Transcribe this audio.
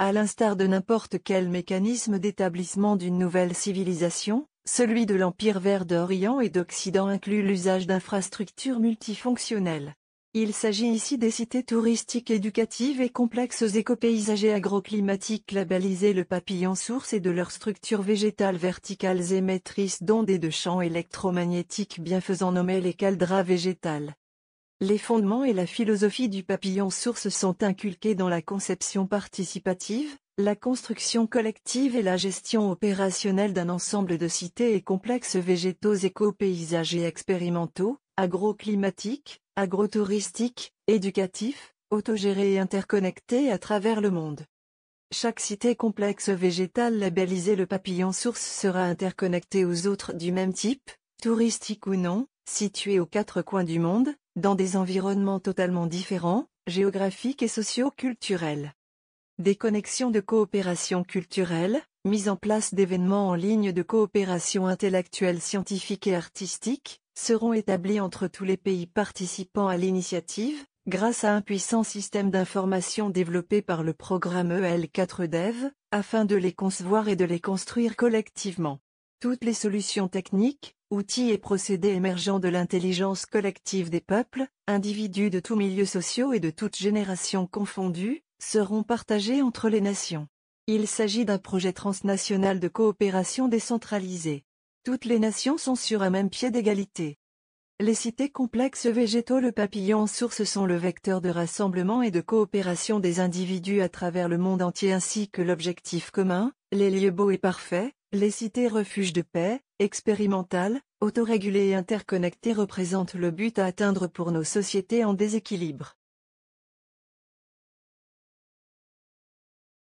À l'instar de n'importe quel mécanisme d'établissement d'une nouvelle civilisation, celui de l'Empire vert d'Orient et d'Occident inclut l'usage d'infrastructures multifonctionnelles. Il s'agit ici des cités touristiques éducatives et complexes éco-paysagers agroclimatiques labellisés le papillon source et de leurs structures végétales verticales émettrices d'ondes et de champs électromagnétiques bienfaisant nommées les caldras végétales. Les fondements et la philosophie du papillon source sont inculqués dans la conception participative, la construction collective et la gestion opérationnelle d'un ensemble de cités et complexes végétaux éco-paysages agro expérimentaux, agroclimatiques, agrotouristiques, éducatifs, autogérés et interconnectés à travers le monde. Chaque cité complexe végétale labellisée le papillon source sera interconnectée aux autres du même type, touristique ou non, situées aux quatre coins du monde, dans des environnements totalement différents, géographiques et socio-culturels. Des connexions de coopération culturelle, mise en place d'événements en ligne de coopération intellectuelle scientifique et artistique, seront établies entre tous les pays participants à l'initiative, grâce à un puissant système d'information développé par le programme EL4DEV, afin de les concevoir et de les construire collectivement. Toutes les solutions techniques, outils et procédés émergents de l'intelligence collective des peuples, individus de tous milieux sociaux et de toutes générations confondues, seront partagés entre les nations. Il s'agit d'un projet transnational de coopération décentralisée. Toutes les nations sont sur un même pied d'égalité. Les cités complexes végétaux le papillon source sont le vecteur de rassemblement et de coopération des individus à travers le monde entier ainsi que l'objectif commun, les lieux beaux et parfaits, les cités refuges de paix, expérimentales, autorégulées et interconnectées représentent le but à atteindre pour nos sociétés en déséquilibre.